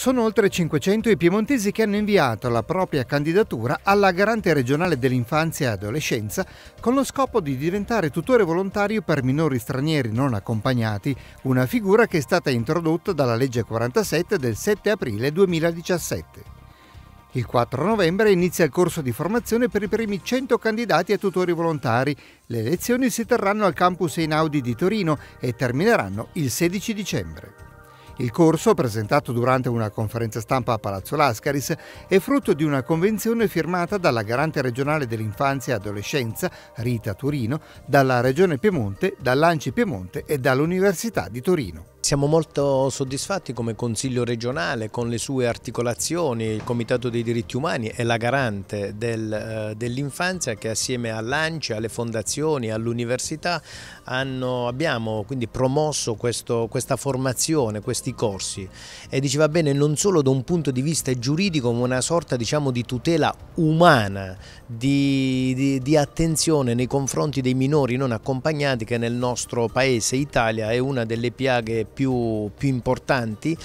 Sono oltre 500 i piemontesi che hanno inviato la propria candidatura alla Garante regionale dell'infanzia e adolescenza con lo scopo di diventare tutore volontario per minori stranieri non accompagnati, una figura che è stata introdotta dalla legge 47 del 7 aprile 2017. Il 4 novembre inizia il corso di formazione per i primi 100 candidati a tutori volontari. Le lezioni si terranno al campus Einaudi di Torino e termineranno il 16 dicembre. Il corso, presentato durante una conferenza stampa a Palazzo Lascaris, è frutto di una convenzione firmata dalla Garante regionale dell'infanzia e adolescenza, Rita Turino, dalla Regione Piemonte, dall'Anci Piemonte e dall'Università di Torino. Siamo molto soddisfatti come Consiglio regionale con le sue articolazioni, il Comitato dei diritti umani è la garante del, eh, dell'infanzia che assieme all'ANCI, alle fondazioni, all'università abbiamo quindi promosso questo, questa formazione, questi corsi e diceva bene non solo da un punto di vista giuridico ma una sorta diciamo, di tutela umana, di, di, di attenzione nei confronti dei minori non accompagnati che nel nostro paese Italia è una delle piaghe più, più importanti.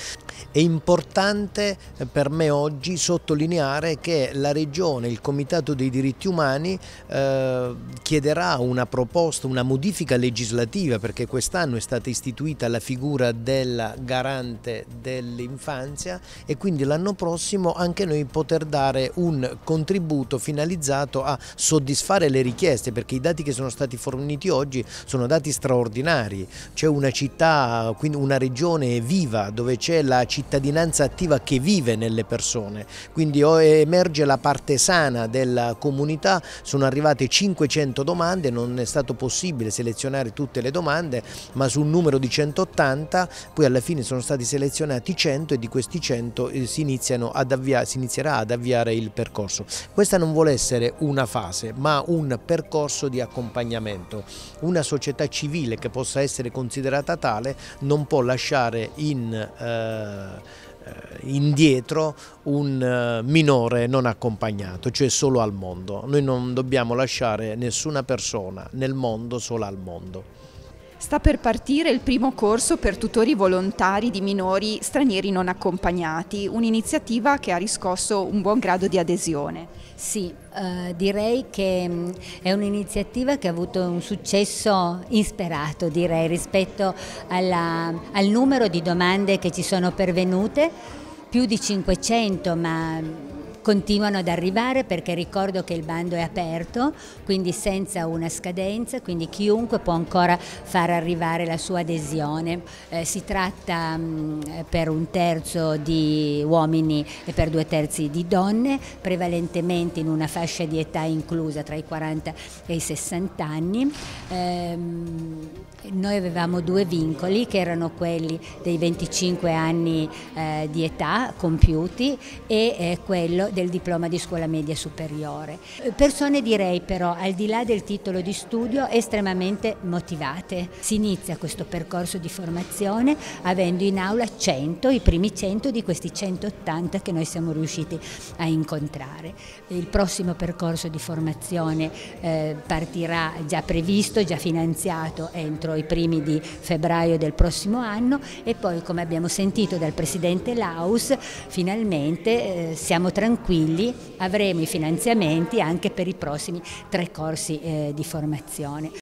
È importante eh, per me oggi sottolineare che la Regione, il Comitato dei diritti umani eh, chiederà una proposta, una modifica legislativa perché quest'anno è stata istituita la figura del garante dell'infanzia e quindi l'anno prossimo anche noi poter dare un contributo finalizzato a soddisfare le richieste perché i dati che sono stati forniti oggi sono dati straordinari, c'è una città quindi in una regione viva dove c'è la cittadinanza attiva che vive nelle persone, quindi emerge la parte sana della comunità, sono arrivate 500 domande, non è stato possibile selezionare tutte le domande, ma su un numero di 180, poi alla fine sono stati selezionati 100 e di questi 100 eh, si, ad avvia, si inizierà ad avviare il percorso. Questa non vuole essere una fase, ma un percorso di accompagnamento. Una società civile che possa essere considerata tale non non può lasciare in, eh, eh indietro un eh, minore non accompagnato, cioè solo al mondo. Noi non dobbiamo lasciare nessuna persona nel mondo sola al mondo. Sta per partire il primo corso per tutori volontari di minori stranieri non accompagnati, un'iniziativa che ha riscosso un buon grado di adesione. Sì, eh, direi che mm, è un'iniziativa che ha avuto un successo insperato direi, rispetto alla, al numero di domande che ci sono pervenute, più di 500 ma continuano ad arrivare perché ricordo che il bando è aperto, quindi senza una scadenza, quindi chiunque può ancora far arrivare la sua adesione. Eh, si tratta mh, mm, per un terzo di uomini e per due terzi di donne, prevalentemente in una fascia di età inclusa tra i 40 e i 60 anni. Eh, noi avevamo due vincoli che erano quelli dei 25 anni eh, di età compiuti e eh, quello del diploma di scuola media superiore. Persone direi però al di là del titolo di studio estremamente motivate. Si inizia questo percorso di formazione avendo in aula 100, i primi 100 di questi 180 che noi siamo riusciti a incontrare. Il prossimo percorso di formazione eh, partirà già previsto, già finanziato entro i dai primi di febbraio del prossimo anno e poi come abbiamo sentito dal Presidente Laus finalmente eh, siamo tranquilli, avremo i finanziamenti anche per i prossimi tre corsi eh, di formazione.